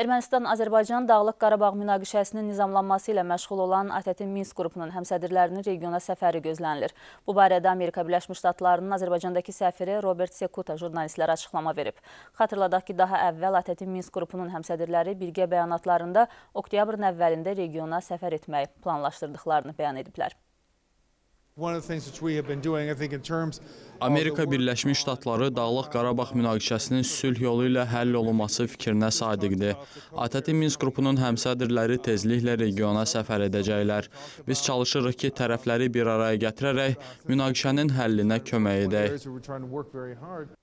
Ermənistan-Azərbaycan Dağlıq Qarabağ münaqişəsinin nizamlanması ilə məşğul olan ATƏT-in Minsk qrupunun həmsədirlərinin regiona səfəri gözlənilir. Bu barədə Amerika Birləşmiş Ştatlarının Azərbaycandakı səfiri Robert Sekuta jurnalistlərə açıqlama verib. Xatırladaq ki, daha əvvəl ATƏT-in Minsk qrupunun həmsədirləri birgə bəyanatlarında oktyabrın əvvəlində regiona səfər etməyi planlaşdırdıqlarını bəyan ediblər. Amerika Birləşmiş Ştatları Dağlıq Qarabağ münaqişəsinin sülh yolu ilə həll olunması fikrinə sadiqdir. ATƏT Minsk qrupunun həmsədrləri tezliklə regiona səfər edəcəklər. Biz çalışırıq ki, tərəfləri bir araya gətirərək münaqişənin həllinə kömək edək.